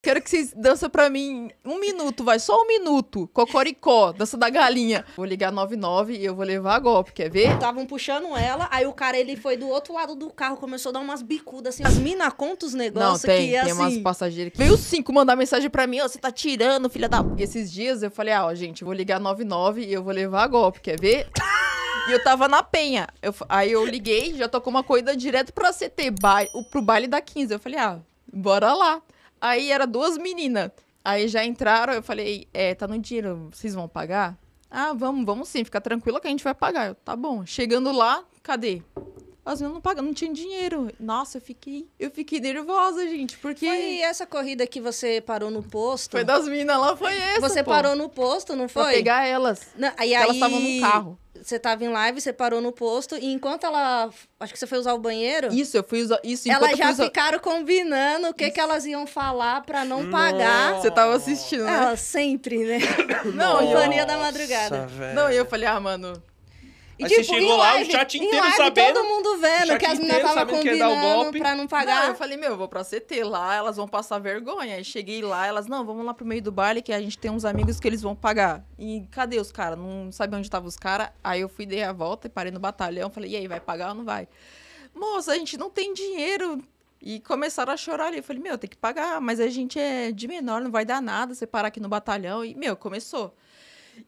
Quero que vocês dançam pra mim um minuto, vai, só um minuto. Cocoricó, dança da galinha. Vou ligar 99 e eu vou levar a golpe, quer ver? Estavam puxando ela, aí o cara ele foi do outro lado do carro, começou a dar umas bicudas assim, as mina conta os Não, tem, que é tem assim. umas passageiras que veio cinco mandar mensagem pra mim, ó, você tá tirando, filha da... E esses dias eu falei, ah, ó, gente, vou ligar 99 e eu vou levar a golpe, quer ver? E eu tava na penha. Eu aí eu liguei, já tocou uma corrida direto pro ACT, ba... o- pro baile da 15. Eu falei, ah, bora lá. Aí era duas meninas. Aí já entraram, eu falei, é, tá no dinheiro, vocês vão pagar? Ah, vamos, vamos sim, fica tranquila que a gente vai pagar. Eu, tá bom. Chegando lá, cadê? as meninas não pagam, não tinha dinheiro. Nossa, eu fiquei, eu fiquei nervosa, gente, porque... Foi essa corrida que você parou no posto? Foi das minas lá, foi essa, Você pô. parou no posto, não foi? Pra pegar elas, não, aí, elas estavam no carro. Você tava em live, você parou no posto, e enquanto ela... Acho que você foi usar o banheiro? Isso, eu fui usar... Isso, Elas já usar... ficaram combinando o que, que elas iam falar pra não Nossa. pagar. Você tava assistindo, né? Ela sempre, né? não, Companhia eu... da Madrugada. não, e eu falei, ah, mano e, Aí tipo, você chegou lá, live, o chat inteiro live, sabendo. todo mundo vendo que as meninas estavam combinando pra não pagar. Não, eu falei, meu, eu vou pra CT lá, elas vão passar vergonha. Aí cheguei lá, elas, não, vamos lá pro meio do baile que a gente tem uns amigos que eles vão pagar. E cadê os caras? Não sabia onde estavam os caras. Aí eu fui, dei a volta e parei no batalhão. Falei, e aí, vai pagar ou não vai? Moça, a gente não tem dinheiro. E começaram a chorar ali. Eu falei, meu, tem que pagar, mas a gente é de menor, não vai dar nada, você parar aqui no batalhão. E, meu, começou.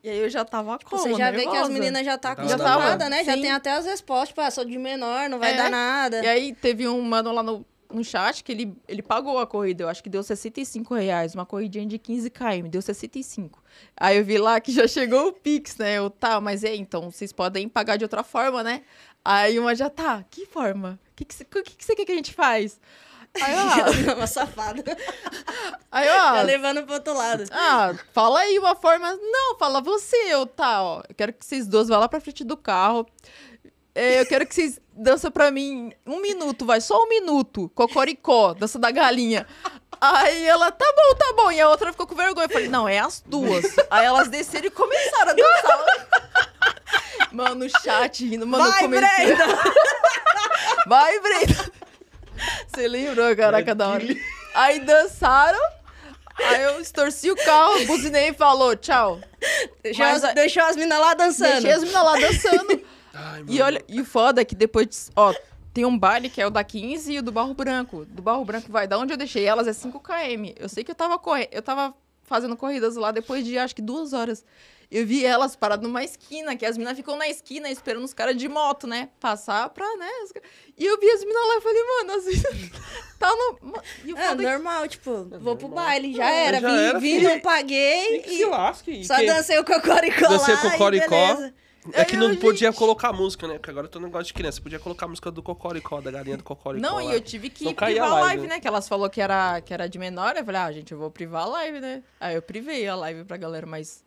E aí eu já tava tipo, como, Você já nervosa. vê que as meninas já tá acostumadas, né? Sim. Já tem até as respostas, tipo, ah, sou de menor, não vai é. dar nada. E aí teve um mano lá no, no chat que ele, ele pagou a corrida, eu acho que deu 65 reais, uma corridinha de 15 km, deu 65. Aí eu vi lá que já chegou o Pix, né? Eu, tá, mas é, então vocês podem pagar de outra forma, né? Aí uma já tá, que forma? O que, que, que, que você quer que a gente faz? Aí, ó. É uma safada. Aí, ó. Tá levando pro outro lado. Ah, fala aí uma forma. Não, fala você, eu tá, ó. Eu quero que vocês duas vá lá pra frente do carro. É, eu quero que vocês dançam pra mim um minuto, vai, só um minuto. Cocoricó, dança da galinha. Aí ela, tá bom, tá bom. E a outra ficou com vergonha. Eu falei, não, é as duas. Aí elas desceram e começaram a dançar. Mano, o chat rindo, mano. Vai, comecei... Brenda! Vai, Brenda! Você lembrou, caraca, da hora. Aí dançaram. Aí eu estorci o carro, buzinei e falou, tchau. Deixou, Mas, as, deixou as minas lá dançando. Deixei as minas lá dançando. Ai, e olha, e o foda que depois, ó, tem um baile que é o da 15 e o do Barro Branco. Do Barro Branco vai da onde eu deixei elas é 5 km. Eu sei que eu tava eu tava fazendo corridas lá depois de acho que duas horas. Eu vi elas paradas numa esquina, que as meninas ficam na esquina esperando os caras de moto, né? Passar pra, né? E eu vi as meninas lá e falei, mano, as meninas tá no. Ah, é normal, tipo, é vou normal. pro baile, já era. Já vim, era, vim, não paguei. E, que e lasque. Só que... dancei o cocoricó dancei lá. Dancei o cocoricó. É que não podia colocar música, né? Porque agora eu tô no negócio de criança. Podia colocar a música do Cocoricó, da galinha do Cocoricó. Não, lá. e eu tive que não privar a live, live né? né? Que elas falou que era, que era de menor. Eu falei, ah, gente, eu vou privar a live, né? Aí eu privei a live pra galera, mas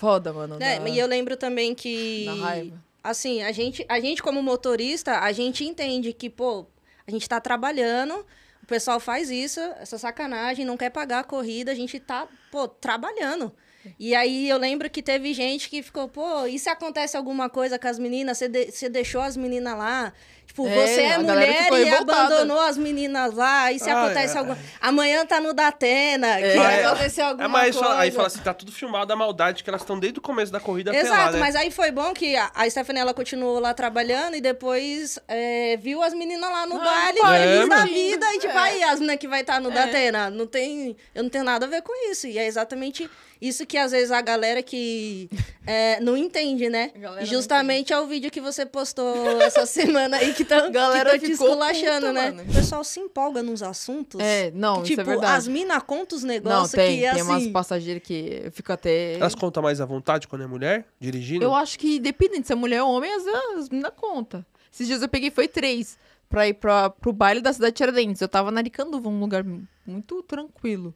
Foda, mano. Né, da... E eu lembro também que. Na raiva. Assim, a gente, a gente, como motorista, a gente entende que, pô, a gente tá trabalhando, o pessoal faz isso, essa sacanagem, não quer pagar a corrida, a gente tá, pô, trabalhando. E aí eu lembro que teve gente que ficou, pô, e se acontece alguma coisa com as meninas? Você, de, você deixou as meninas lá? Tipo, é, você é mulher e abandonou as meninas lá. E se ah, é. acontece é. alguma. Amanhã tá no Datena, é. que vai é. acontecer é, alguma é, mas coisa. Aí fala assim, tá tudo filmado, a maldade que elas estão desde o começo da corrida Exato, até lá, né? mas aí foi bom que a, Stephanie, ela continuou lá trabalhando e depois é, viu as meninas lá no ah, baile, feliz da vida. E tipo, aí é. as meninas que vai estar tá no é. Datena. Não tem, eu não tenho nada a ver com isso. E é exatamente isso que às vezes a galera que é, não entende, né? Justamente entende. é o vídeo que você postou essa semana aí que tá, galera que tá te esculachando, puta, né? Mano. O pessoal se empolga nos assuntos. É, não, que, é tipo, é verdade. As minas contam os negócios não, tem, que é tem assim... umas passageiras que fico até... Elas contam mais à vontade quando é mulher, dirigindo? Eu acho que dependendo se é mulher ou homem, as, as mina contam. Esses dias eu peguei, foi três, pra ir pra, pro baile da cidade de Tiradentes. Eu tava na Aricanduva, um lugar muito tranquilo.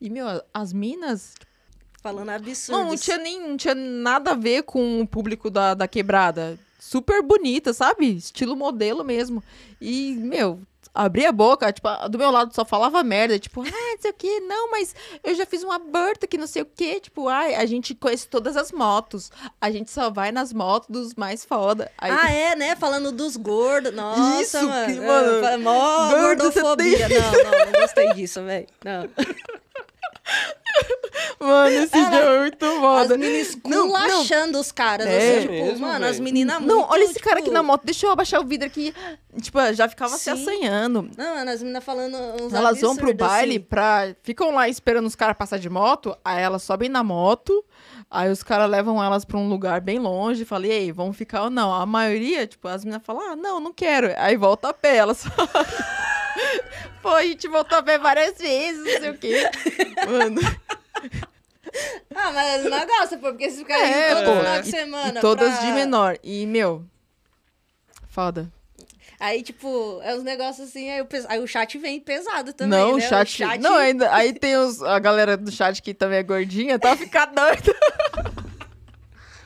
E, meu, as minas... Falando absurdo. Não, não tinha, nem, não tinha nada a ver com o público da, da quebrada super bonita, sabe? Estilo modelo mesmo. E, meu, abria a boca, tipo, do meu lado só falava merda, tipo, ah, não sei o que, não, mas eu já fiz uma birthday que não sei o que, tipo, ai, a gente conhece todas as motos, a gente só vai nas motos dos mais foda. Aí... Ah, é, né? Falando dos gordos, nossa, Isso, mano. Que, mano. É, mó gordofobia. Não, não, não gostei disso, velho, não. Mano, esse Ela, dia é muito foda. As meninas culachando os caras. É, assim, tipo, mesmo, mano, véio. as meninas Não, olha esse tipo... cara aqui tipo na moto, deixa eu abaixar o vidro aqui. Tipo, já ficava Sim. se assanhando. Não, mano, as meninas falando uns Elas vão pro baile assim. pra. Ficam lá esperando os caras passar de moto, aí elas sobem na moto. Aí os caras levam elas pra um lugar bem longe, falei, ei, vamos ficar ou não? A maioria, tipo, as meninas falam, ah, não, não quero. Aí volta a pé, elas falam. Pô, a gente voltou a pé várias vezes, não sei o quê. Mano. ah, mas não é gosta, pô, porque se ficar é, todo final de semana. E, todas pra... de menor. E, meu. Foda. Aí, tipo, é uns negócios assim, aí o, pes... aí o chat vem pesado também. Não, né? chat... o chat. Não, ainda. Aí tem os... a galera do chat que também é gordinha, tá ficando doido.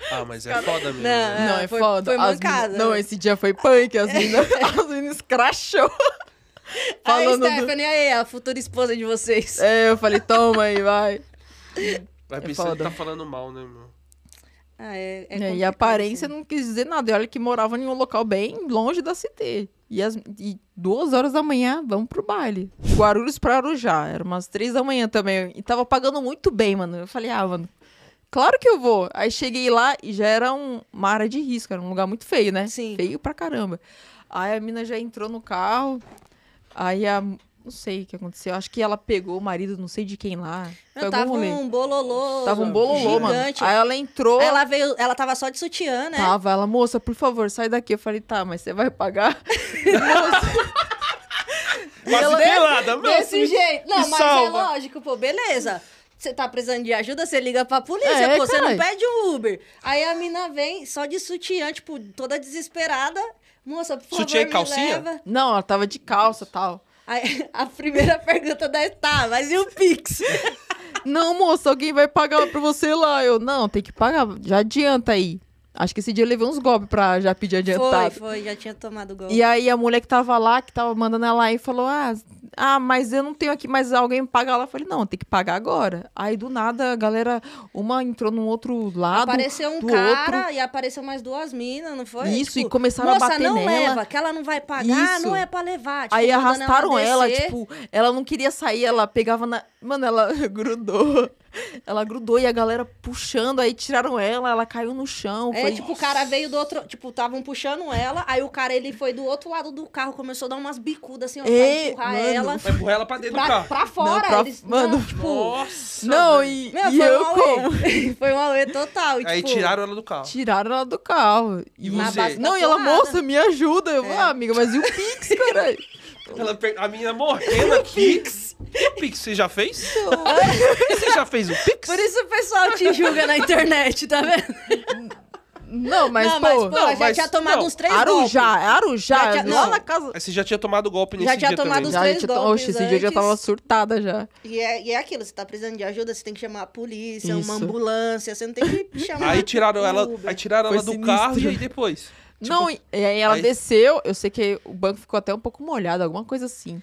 Ah, mas é foda mesmo. Não, né? não é foi, foda. Foi mancada. Min... Não, esse dia foi punk, as meninas, as meninas crachou. Falando aí, Stephanie, do... aí, a futura esposa de vocês. É, eu falei, toma aí, vai. Vai é pensar que tá falando mal, né, meu? Ah, é, é, é e a aparência assim. não quis dizer nada. E olha que morava em um local bem longe da CT. E, as, e duas horas da manhã, vamos pro baile. Guarulhos pra Arujá. Era umas três da manhã também. E tava pagando muito bem, mano. Eu falei, ah, mano, claro que eu vou. Aí cheguei lá e já era um, uma área de risco. Era um lugar muito feio, né? Sim. Feio pra caramba. Aí a mina já entrou no carro. Aí a não sei o que aconteceu. Acho que ela pegou o marido, não sei de quem lá. Não, tava rolê. um bololô. Tava um bololô, gigante. mano. Aí ela entrou. Aí ela veio, ela tava só de sutiã, né? Tava, ela, moça, por favor, sai daqui. Eu falei, tá, mas você vai pagar? moça. Quase pelada, Desse jeito. Não, mas é salva. é lógico, pô, beleza. Você tá precisando de ajuda, você liga pra polícia, é, pô, você não pede um Uber. Aí a mina vem só de sutiã, tipo, toda desesperada. Moça, por favor, sutiã e calcinha? Leva. Não, ela tava de calça e tal. A, a primeira pergunta da tá, mas e o Pix? Não, moça, alguém vai pagar pra você lá. Eu, não, tem que pagar, já adianta aí. Acho que esse dia eu levei uns golpes pra já pedir adiantado. Foi, foi, já tinha tomado golpe. E aí a mulher que tava lá, que tava mandando ela aí, falou: ah, ah, mas eu não tenho aqui, mas alguém me paga Ela Eu falei, não, tem que pagar agora. Aí do nada a galera, uma entrou num outro lado. Apareceu um cara outro. e apareceu mais duas minas, não foi? Isso, tipo, e começaram a bater não nela. leva, que ela não vai pagar, Isso. não é pra levar. Tipo, aí arrastaram ela, ela, tipo, ela não queria sair, ela pegava na. Mano, ela grudou. Ela grudou e a galera puxando, aí tiraram ela, ela caiu no chão. É, foi... tipo, o cara veio do outro. Tipo, estavam puxando ela, aí o cara ele foi do outro lado do carro, começou a dar umas bicudas assim, ó, Ei, pra é, empurrar mano, ela. Pra empurrar ela pra dentro pra, do carro. Pra fora, não, pra... Eles, mano. Não, tipo, Nossa! Não, e, meu, e eu como? foi uma auê total. E, aí tipo, tiraram ela do carro. Tiraram ela do carro. E, você? Não, e ela, moça, me ajuda. Eu, é. ah, amiga, mas e o Pix, caralho? Ela, a menina morrendo Pix. E o Pix, você já fez? Você já fez o Pix? Por isso o pessoal te julga na internet, tá vendo? Não, mas, não, pô, mas, pô, não, já mas, tinha tomado não, uns três Arujá, golpes. É Arujá, Arujá. É lá na casa. Você já tinha tomado golpe nesse já tinha dia tomado também. Os já três já tinha golpes Oxe, esse dia eu já tava surtada já. E é, e é aquilo, você tá precisando de ajuda, você tem que chamar a polícia, Isso. uma ambulância, você não tem que chamar. aí tiraram ela, Uber. aí tiraram Foi ela do sinistro. carro e aí depois. Tipo, não, e aí ela aí... desceu, eu sei que o banco ficou até um pouco molhado, alguma coisa assim.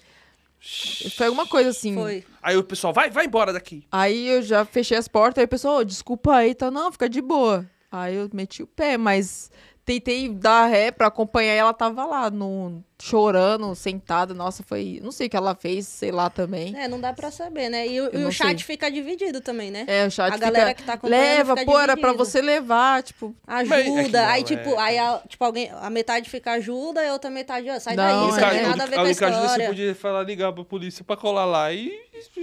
Foi alguma coisa assim. Foi. Aí o pessoal, vai, vai embora daqui. Aí eu já fechei as portas, aí o pessoal, oh, desculpa aí, tá? Não, fica de boa. Aí eu meti o pé, mas tentei dar ré pra acompanhar e ela tava lá no, chorando, sentada. Nossa, foi. Não sei o que ela fez, sei lá também. É, não dá pra saber, né? E, e o chat sei. fica dividido também, né? É, o chat A fica... galera que tá acompanhando. Leva, pô, dividido. era pra você levar, tipo. Ajuda. É aí, é tipo, é... aí a, tipo, alguém, a metade fica ajuda e a outra metade, ó, sai não, daí, isso não é. tem nada a ver a com a história. Ajuda, você podia falar, ligar pra polícia pra colar lá e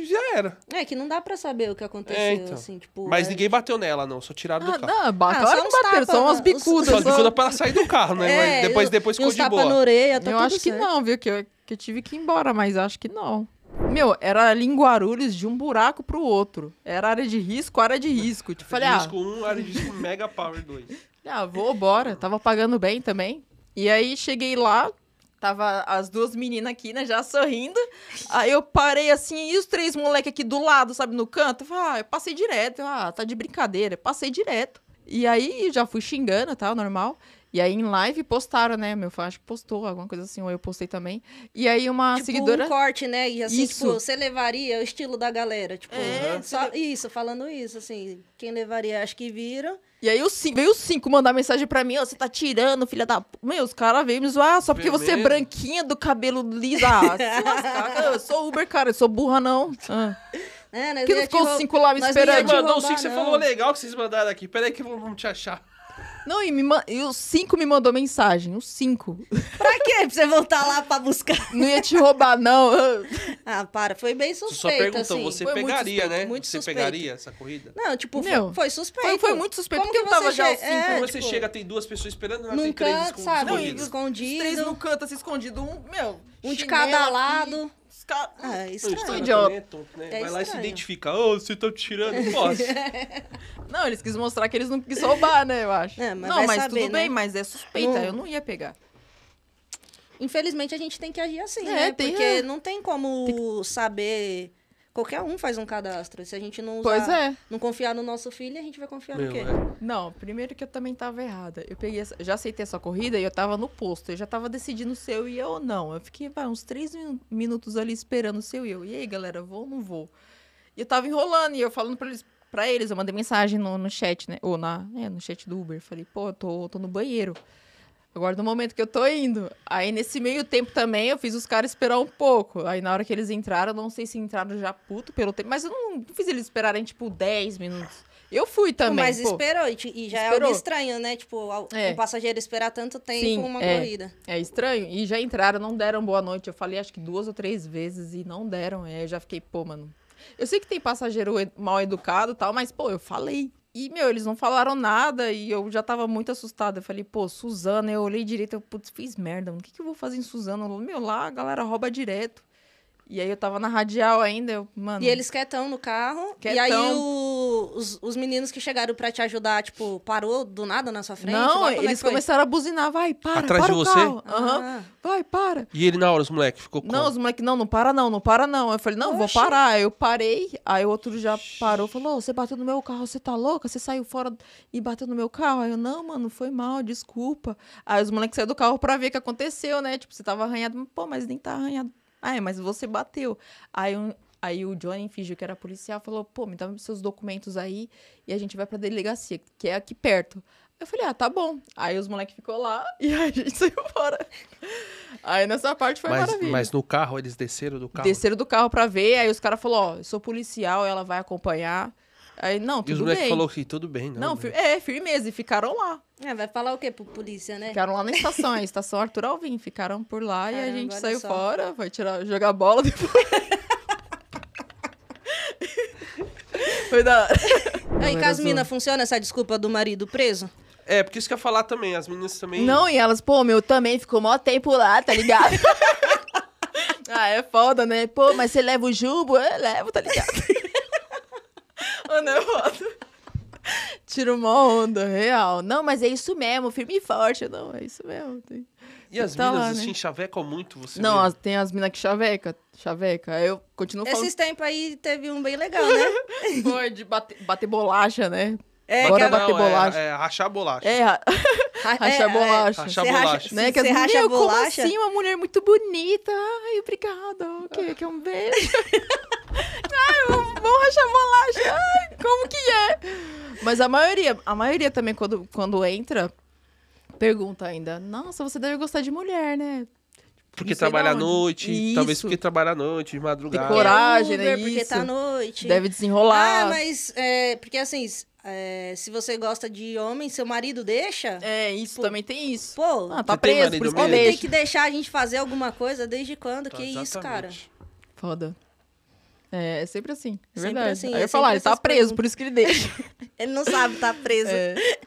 já era. É, que não dá pra saber o que aconteceu, é, então. assim, tipo. Mas ninguém bateu nela, não, só tiraram ah, do carro. Não, bateu, ah, só não bateram, tapa, só umas bicudas. Só bicuda pra sair do carro, né? Mas depois, depois ficou de boa. Tapa na orelha, acho certo. que não, viu? Que eu, que eu tive que ir embora, mas acho que não. Meu, era ali em Guarulhos de um buraco pro outro. Era área de risco, área de risco. Tipo, falei, ah, risco 1, um, área de risco Mega Power 2. Ah, vou bora. Tava pagando bem também. E aí cheguei lá, tava as duas meninas aqui, né, já sorrindo. Aí eu parei assim, e os três moleque aqui do lado, sabe, no canto? Eu falei, ah, eu passei direto. Eu, ah, tá de brincadeira. Eu passei direto. E aí já fui xingando, tá normal. E aí em live postaram, né? Meu fã, acho que postou alguma coisa assim, ou eu postei também. E aí uma tipo, seguidora. Um corte, né? E assim, isso. tipo, você levaria o estilo da galera, tipo, é, só você... isso, falando isso, assim, quem levaria, acho que viram. E aí os cinco, veio os cinco mandar mensagem pra mim, ó, oh, você tá tirando, filha da. Meu, os caras veio me zoar, só porque Primeiro. você é branquinha do cabelo lisa. Ah, eu sou Uber, cara, eu sou burra, não. Ah. É, né? que não ficou os cinco lá me esperando. Mandou os cinco, não. você falou legal que vocês mandaram aqui. Peraí que vamos te achar. Não, e, me, e os cinco me mandou mensagem. Os cinco. Pra quê? Pra você voltar lá pra buscar. Não ia te roubar, não. ah, para. Foi bem suspeito, Só perguntou, assim. você foi pegaria, muito né? Muito você suspeito. pegaria essa corrida? Não, tipo, foi, suspeito. Foi, foi muito suspeito. Como porque eu tava já aos cinco. É, Quando tipo, você chega, tem duas pessoas esperando, já tem três canto, escondidas. Sabe, não, escondido. Os três no canto, assim, escondido. Um, meu... Um de cada lado. Tá. Ah, é estranho. idiota. Né? É tonto, né? É Vai lá e se identifica. Ô, oh, você tá tirando, é. posso. não, eles quis mostrar que eles não quis roubar, né, eu acho. É, mas não, mas saber, tudo né? bem, mas é suspeita, hum. eu não ia pegar. Infelizmente a gente tem que agir assim, é, né? Tem, Porque é. não tem como tem saber Qualquer um faz um cadastro. Se a gente não usar, pois é. não confiar no nosso filho, a gente vai confiar Meu no quê? É. Não, primeiro que eu também tava errada. Eu peguei essa, já aceitei essa corrida e eu tava no posto. Eu já tava decidindo se eu ia ou não. Eu fiquei vai, uns três minutos ali esperando se eu ia. E aí, galera, vou ou não vou? E eu tava enrolando e eu falando pra eles, pra eles eu mandei mensagem no, no chat, né? Ou na, é, no chat do Uber. Falei, pô, eu tô, tô no banheiro. Agora, no momento que eu tô indo. Aí, nesse meio tempo também, eu fiz os caras esperar um pouco. Aí, na hora que eles entraram, não sei se entraram já puto pelo tempo, mas eu não, fiz eles esperarem, tipo, 10 minutos. Eu fui também. Mas pô. esperou, e, já esperou. é algo estranho, né? Tipo, o é. passageiro esperar tanto tempo Sim, uma é. corrida. É estranho. E já entraram, não deram boa noite. Eu falei acho que duas ou três vezes e não deram. Aí é, eu já fiquei, pô, mano. Eu sei que tem passageiro mal educado e tal, mas, pô, eu falei. E, meu, eles não falaram nada e eu já tava muito assustada. Eu falei, pô, Suzana, eu olhei direito, eu, putz, fiz merda, o que, que eu vou fazer em Suzana? Meu, lá a galera rouba direto. E aí eu tava na radial ainda, eu, mano... E eles quietão no carro, quietão. e aí o os, os meninos que chegaram pra te ajudar, tipo, parou do nada na sua frente? Não, é eles é começaram a buzinar, vai, para, Atrás para de você? Uhum. Vai, para. E ele na hora, os moleques, ficou como? Não, os moleques, não, não para não, não para não. Eu falei, não, Oxi. vou parar. Eu parei, aí o outro já parou, falou, oh, você bateu no meu carro, você tá louca? Você saiu fora e bateu no meu carro? Aí eu, não, mano, foi mal, desculpa. Aí os moleques saíram do carro pra ver o que aconteceu, né? Tipo, você tava arranhado, pô, mas nem tá arranhado. Ah, é, mas você bateu. Aí um, Aí o Johnny fingiu que era policial, falou: pô, me dá seus documentos aí e a gente vai pra delegacia, que é aqui perto. Eu falei, ah, tá bom. Aí os moleques ficou lá e a gente saiu fora. Aí nessa parte foi mas, maravilha. Mas no carro, eles desceram do carro? Desceram do carro pra ver, aí os caras falaram, ó, eu sou policial, ela vai acompanhar. Aí, não, tudo bem. E os moleques falaram que tudo bem, não. Não, né? é, firmeza, e ficaram lá. É, vai falar o quê pro polícia, né? Ficaram lá na estação, a estação Arthur Alvim, ficaram por lá Caramba, e a gente saiu só. fora, foi tirar, jogar bola depois. Foi da hora. Aí, com as funciona essa desculpa do marido preso? É, porque isso que eu ia falar também, as meninas também. Não, e elas, pô, meu também ficou mó tempo lá, tá ligado? ah, é foda, né? Pô, mas você leva o jubo? Eu é, levo, tá ligado? Mano, é foda. Tira uma onda, real. Não, mas é isso mesmo, firme e forte. Não, é isso mesmo. Tem... E as tá minas lá, assim, né? chavecam muito você? Não, as, tem as minas que chaveca, chaveca. Aí eu continuo falando. Esses tempos aí teve um bem legal, né? Foi de bater, bater bolacha, né? É, Bora bater é, bolacha. É, é, rachar bolacha. É, ra... rachar é, bolacha. Rachar bolacha. Né? Que as... racha Meu, bolacha. como assim? Uma mulher muito bonita. Ai, obrigada. que quer é um beijo? Ai, vamos rachar bolacha. Ai, como que é? Mas a maioria, a maioria também, quando, quando entra, pergunta ainda. Nossa, você deve gostar de mulher, né? Tipo, porque trabalha à noite, isso. talvez porque trabalha à noite, de madrugada. Tem coragem, né? Isso. Porque tá à noite. Deve desenrolar. Ah, mas é, porque assim, é, se você gosta de homem, seu marido deixa. É, isso pô, também tem isso. Pô, ah, tá preso, por isso que tem que deixar a gente fazer alguma coisa desde quando? Tá, que é exatamente. isso, cara? Foda. É, é sempre assim, é sempre verdade. Assim, Aí eu é falar, ele tá preso, perguntas. por isso que ele deixa. ele não sabe tá preso. É.